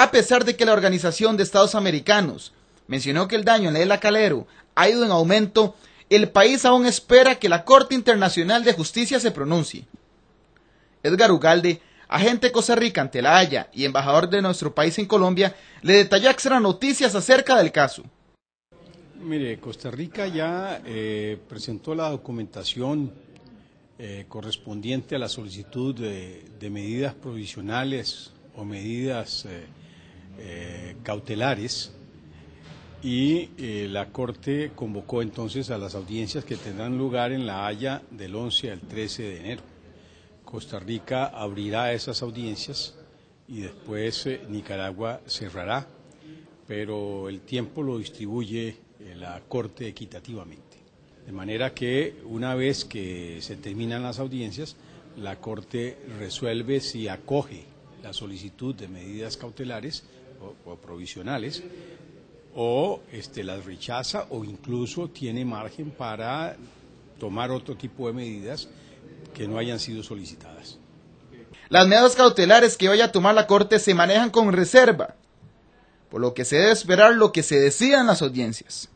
a pesar de que la Organización de Estados Americanos mencionó que el daño en la isla Calero ha ido en aumento, el país aún espera que la Corte Internacional de Justicia se pronuncie. Edgar Ugalde, agente Costa Rica ante La Haya y embajador de nuestro país en Colombia, le detalló extra noticias acerca del caso. Mire, Costa Rica ya eh, presentó la documentación eh, correspondiente a la solicitud de, medidas provisionales o medidas eh, eh, cautelares y eh, la Corte convocó entonces a las audiencias que tendrán lugar en La Haya del 11 al 13 de enero. Costa Rica abrirá esas audiencias y después eh, Nicaragua cerrará, pero el tiempo lo distribuye la Corte equitativamente. De manera que una vez que se terminan las audiencias, la Corte resuelve si acoge la solicitud de medidas cautelares o, provisionales o este, las rechaza o incluso tiene margen para tomar otro tipo de medidas que no hayan sido solicitadas. Las medidas cautelares que vaya a tomar la Corte se manejan con reserva, por lo que se debe esperar lo que se decida en las audiencias.